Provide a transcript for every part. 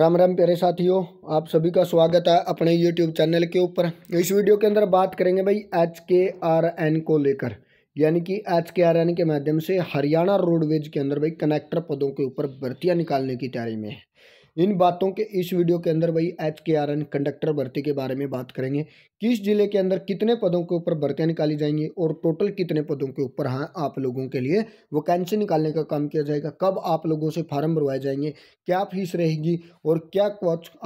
राम राम प्यारे साथियों आप सभी का स्वागत है अपने यूट्यूब चैनल के ऊपर इस वीडियो के अंदर बात करेंगे भाई एच के आर एन को लेकर यानी कि एच के आर एन के माध्यम से हरियाणा रोडवेज के अंदर भाई कनेक्टर पदों के ऊपर भर्तियाँ निकालने की तैयारी में है इन बातों के इस वीडियो के अंदर वही एच के आर एन कंडक्टर भर्ती के बारे में बात करेंगे किस जिले के अंदर कितने पदों के ऊपर भर्तियाँ निकाली जाएंगी और टोटल कितने पदों के ऊपर हाँ आप लोगों के लिए वैकेंसी निकालने का काम किया जाएगा कब आप लोगों से फार्म भरवाए जाएंगे क्या फीस रहेगी और क्या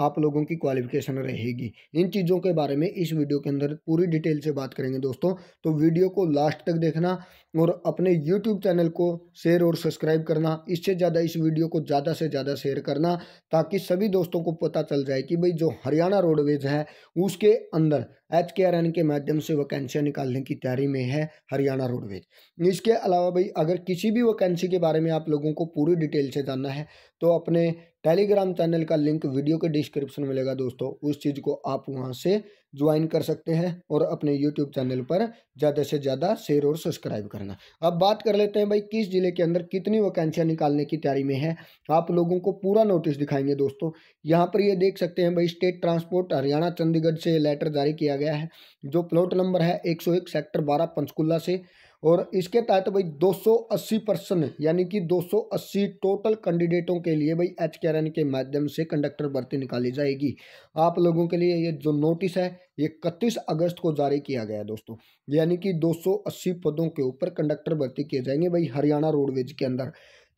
आप लोगों की क्वालिफिकेशन रहेगी इन चीज़ों के बारे में इस वीडियो के अंदर पूरी डिटेल से बात करेंगे दोस्तों तो वीडियो को लास्ट तक देखना और अपने यूट्यूब चैनल को शेयर और सब्सक्राइब करना इससे ज़्यादा इस वीडियो को ज़्यादा से ज़्यादा शेयर करना ताकि ताकि सभी दोस्तों को पता चल जाए कि भाई जो हरियाणा रोडवेज है उसके अंदर एच के आर एन के माध्यम से वैकेंसियाँ निकालने की तैयारी में है हरियाणा रोडवेज इसके अलावा भाई अगर किसी भी वैकेंसी के बारे में आप लोगों को पूरी डिटेल से जानना है तो अपने टेलीग्राम चैनल का लिंक वीडियो के डिस्क्रिप्शन में मिलेगा दोस्तों उस चीज़ को आप वहाँ से ज्वाइन कर सकते हैं और अपने यूट्यूब चैनल पर ज़्यादा से ज़्यादा शेयर और सब्सक्राइब करना अब बात कर लेते हैं भाई किस ज़िले के अंदर कितनी वैकेंसियाँ निकालने की तैयारी में है आप लोगों को पूरा नोटिस दिखाएंगे दोस्तों यहाँ पर ये देख सकते हैं भाई स्टेट ट्रांसपोर्ट हरियाणा चंडीगढ़ से लेटर जारी किया गया है जो प्लॉट नंबर है एक सेक्टर बारह पंचकूला से और इसके तहत भाई 280 पर्सन यानी कि 280 टोटल कैंडिडेटों के लिए भाई एच के माध्यम से कंडक्टर भर्ती निकाली जाएगी आप लोगों के लिए ये जो नोटिस है ये इकतीस अगस्त को जारी किया गया दोस्तों यानी कि 280 पदों के ऊपर कंडक्टर भर्ती किए जाएंगे भाई हरियाणा रोडवेज के अंदर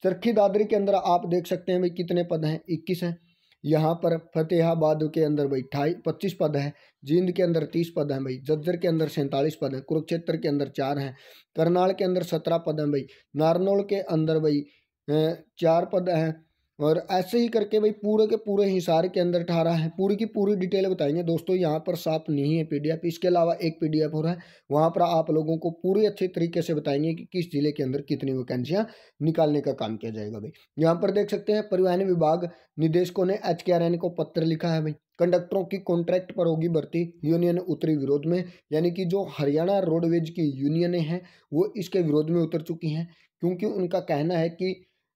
चरखी दादरी के अंदर आप देख सकते हैं भाई कितने पद हैं इक्कीस हैं यहाँ पर फतेहाबाद के अंदर भाई ठाई पच्चीस पद हैं जींद के अंदर तीस पद हैं भाई जज्जर के अंदर सैंतालीस पद हैं कुरुक्षेत्र के अंदर चार हैं करनाल के अंदर सत्रह पद हैं भाई नारनौल के अंदर भाई चार पद हैं और ऐसे ही करके भाई पूरे के पूरे हिसार के अंदर ठहरा है पूरी की पूरी डिटेल बताएंगे दोस्तों यहाँ पर साफ नहीं है पीडीएफ इसके अलावा एक पीडीएफ और है वहाँ पर आप लोगों को पूरे अच्छे तरीके से बताएंगे कि किस जिले के अंदर कितनी वैकेंसियाँ निकालने का काम किया जाएगा भाई यहाँ पर देख सकते हैं परिवहन विभाग निदेशकों ने एच को पत्र लिखा है भाई कंडक्टरों की कॉन्ट्रैक्ट पर होगी भर्ती यूनियन उत्तरी विरोध में यानी कि जो हरियाणा रोडवेज की यूनियनें हैं वो इसके विरोध में उतर चुकी हैं क्योंकि उनका कहना है कि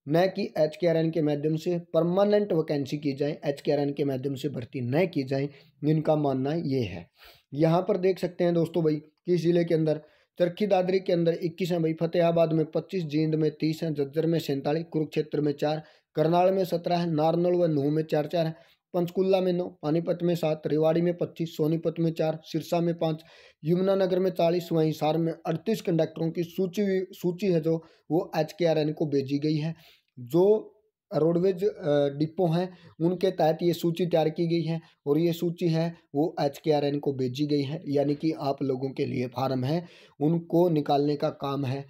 न कि एच के आर एन के माध्यम से परमानेंट वैकेंसी की जाए एच के आर एन के माध्यम से भर्ती न की जाए इनका मानना ये है यहाँ पर देख सकते हैं दोस्तों भाई किस ज़िले के अंदर चरखी दादरी के अंदर इक्कीस हैं भाई फतेहाबाद में पच्चीस जींद में तीस हैं जज्जर में सैंतालीस कुरुक्षेत्र में चार करनाल में सत्रह है नारनौल व नूह में चार चार है पंचकुला में नौ पानीपत में सात रेवाड़ी में पच्चीस सोनीपत में चार सिरसा में पाँच यमुनानगर में चालीस वहीं हिसार में अड़तीस कंडक्टरों की सूची सूची है जो वो एच के आर एन को भेजी गई है जो रोडवेज डिपो हैं उनके तहत ये सूची तैयार की गई है और ये सूची है वो एच के आर एन को भेजी गई है यानी कि आप लोगों के लिए फार्म है उनको निकालने का काम है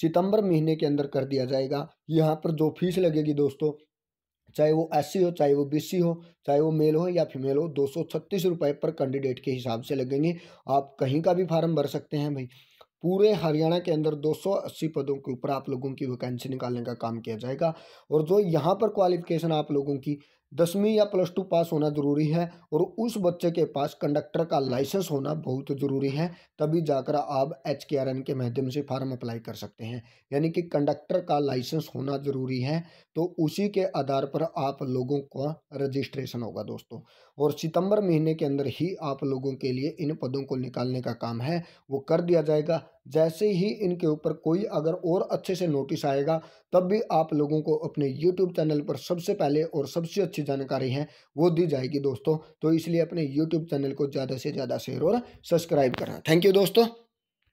सितंबर महीने के अंदर कर दिया जाएगा यहाँ पर जो फीस लगेगी दोस्तों चाहे वो एस हो चाहे वो बी हो चाहे वो मेल हो या फीमेल हो दो सौ पर कैंडिडेट के हिसाब से लगेंगे आप कहीं का भी फार्म भर सकते हैं भाई पूरे हरियाणा के अंदर 280 पदों के ऊपर आप लोगों की वैकेंसी निकालने का काम किया जाएगा और जो यहाँ पर क्वालिफिकेशन आप लोगों की दसवीं या प्लस टू पास होना ज़रूरी है और उस बच्चे के पास कंडक्टर का लाइसेंस होना बहुत ज़रूरी है तभी जाकर आप एच के आर एन के माध्यम से फार्म अप्लाई कर सकते हैं यानी कि कंडक्टर का लाइसेंस होना ज़रूरी है तो उसी के आधार पर आप लोगों का रजिस्ट्रेशन होगा दोस्तों और सितंबर महीने के अंदर ही आप लोगों के लिए इन पदों को निकालने का काम है वो कर दिया जाएगा जैसे ही इनके ऊपर कोई अगर और अच्छे से नोटिस आएगा तब भी आप लोगों को अपने यूट्यूब चैनल पर सबसे पहले और सबसे अच्छी जानकारी है वो दी जाएगी दोस्तों तो इसलिए अपने यूट्यूब चैनल को ज़्यादा से ज़्यादा शेयर और सब्सक्राइब करना थैंक यू दोस्तों